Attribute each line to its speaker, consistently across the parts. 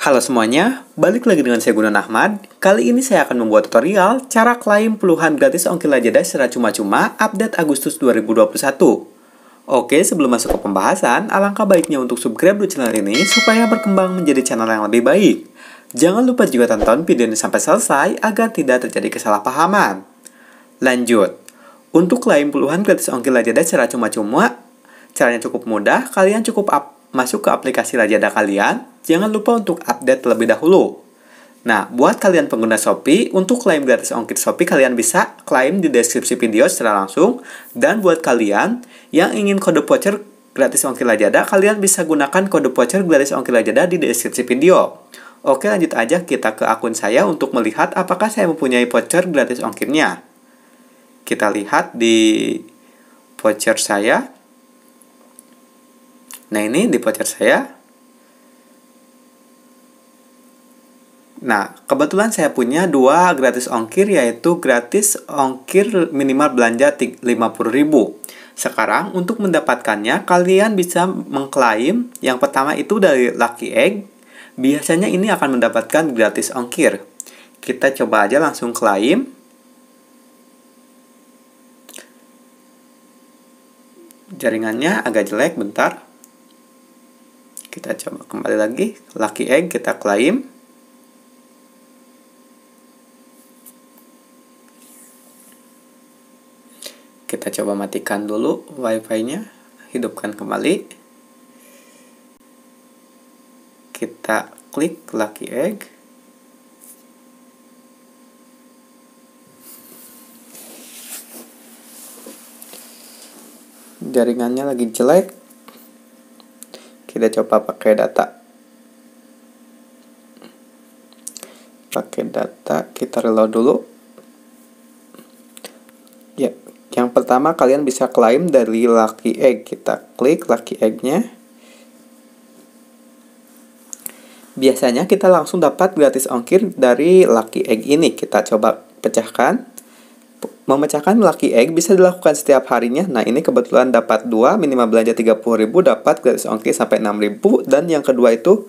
Speaker 1: Halo semuanya, balik lagi dengan saya Gunan Ahmad. Kali ini saya akan membuat tutorial cara klaim puluhan gratis ongkir lajada secara cuma-cuma update Agustus 2021. Oke, sebelum masuk ke pembahasan, alangkah baiknya untuk subscribe dulu channel ini supaya berkembang menjadi channel yang lebih baik. Jangan lupa juga tonton video ini sampai selesai agar tidak terjadi kesalahpahaman. Lanjut. Untuk klaim puluhan gratis ongkir lajada secara cuma-cuma, Caranya cukup mudah, kalian cukup up, masuk ke aplikasi Lazada kalian. Jangan lupa untuk update terlebih dahulu. Nah, buat kalian pengguna Shopee, untuk klaim gratis ongkir Shopee kalian bisa klaim di deskripsi video secara langsung. Dan buat kalian yang ingin kode voucher gratis ongkir Lazada, kalian bisa gunakan kode voucher gratis ongkir Lazada di deskripsi video. Oke lanjut aja kita ke akun saya untuk melihat apakah saya mempunyai voucher gratis ongkirnya. Kita lihat di voucher saya. Nah ini di voucher saya. Nah, kebetulan saya punya dua gratis ongkir yaitu gratis ongkir minimal belanja 50.000. Sekarang untuk mendapatkannya kalian bisa mengklaim yang pertama itu dari Lucky Egg. Biasanya ini akan mendapatkan gratis ongkir. Kita coba aja langsung klaim. Jaringannya agak jelek bentar kita coba kembali lagi lucky egg kita klaim. kita coba matikan dulu wifi-nya hidupkan kembali kita klik lucky egg jaringannya lagi jelek kita coba pakai data pakai data kita reload dulu ya yang pertama kalian bisa klaim dari lucky egg kita klik lucky eggnya biasanya kita langsung dapat gratis ongkir dari lucky egg ini kita coba pecahkan Memecahkan Lucky Egg bisa dilakukan setiap harinya. Nah, ini kebetulan dapat 2, minimal belanja 30.000, dapat gratis ongkir sampai 6.000 dan yang kedua itu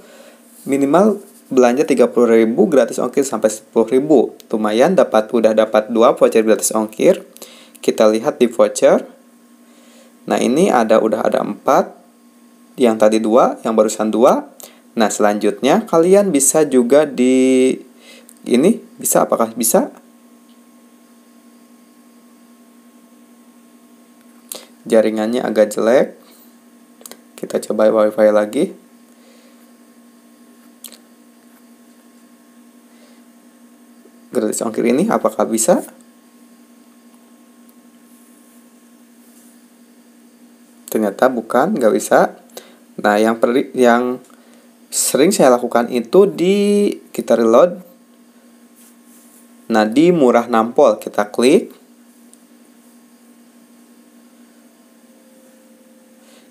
Speaker 1: minimal belanja 30.000, gratis ongkir sampai 10.000. Lumayan dapat udah dapat 2 voucher gratis ongkir. Kita lihat di voucher. Nah, ini ada udah ada 4 yang tadi 2, yang barusan 2. Nah, selanjutnya kalian bisa juga di ini bisa apakah bisa jaringannya agak jelek kita coba wifi lagi gratis ongkir ini apakah bisa ternyata bukan nggak bisa nah yang perli yang sering saya lakukan itu di kita reload nah di murah nampol kita klik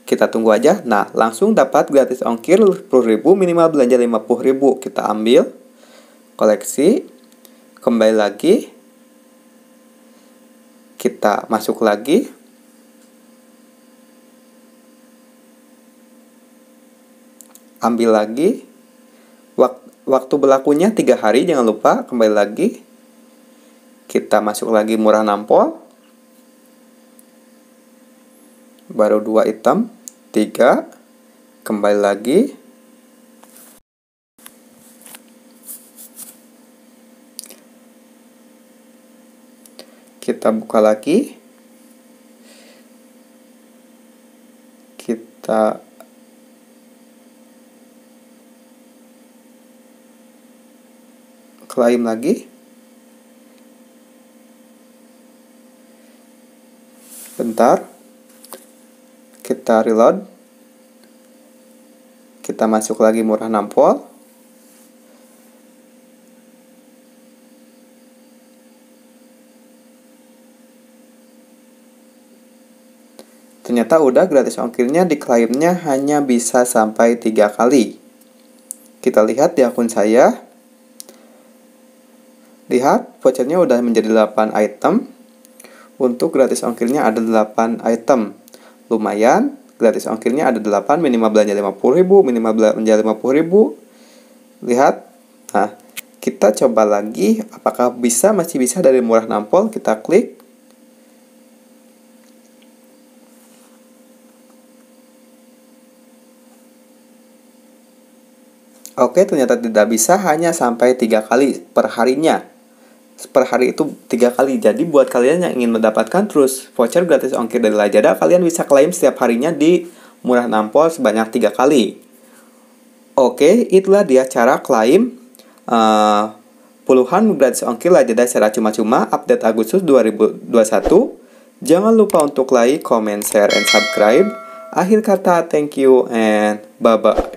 Speaker 1: Kita tunggu aja. Nah, langsung dapat gratis ongkir 10.000 minimal belanja 50.000. Kita ambil koleksi kembali lagi kita masuk lagi ambil lagi waktu berlakunya tiga hari jangan lupa kembali lagi kita masuk lagi murah nampol baru dua hitam, tiga, kembali lagi. Kita buka lagi. Kita klaim lagi. Bentar kita reload kita masuk lagi murah volt ternyata udah gratis ongkirnya diklaimnya hanya bisa sampai tiga kali kita lihat di akun saya lihat vouchernya udah menjadi 8 item untuk gratis ongkirnya ada 8 item lumayan gratis ongkirnya ada 8 minimal belanja 50000 ribu minimal belanja 50000 lihat nah kita coba lagi apakah bisa masih bisa dari murah nampol kita klik Oke, ternyata tidak bisa hanya sampai tiga kali per harinya per hari itu tiga kali. Jadi buat kalian yang ingin mendapatkan terus voucher gratis ongkir dari Lazada, kalian bisa klaim setiap harinya di Murah Nampol sebanyak tiga kali. Oke, itulah dia cara klaim uh, puluhan gratis ongkir Lazada secara cuma-cuma update Agustus 2021. Jangan lupa untuk like, comment, share, and subscribe. Akhir kata, thank you and bye-bye.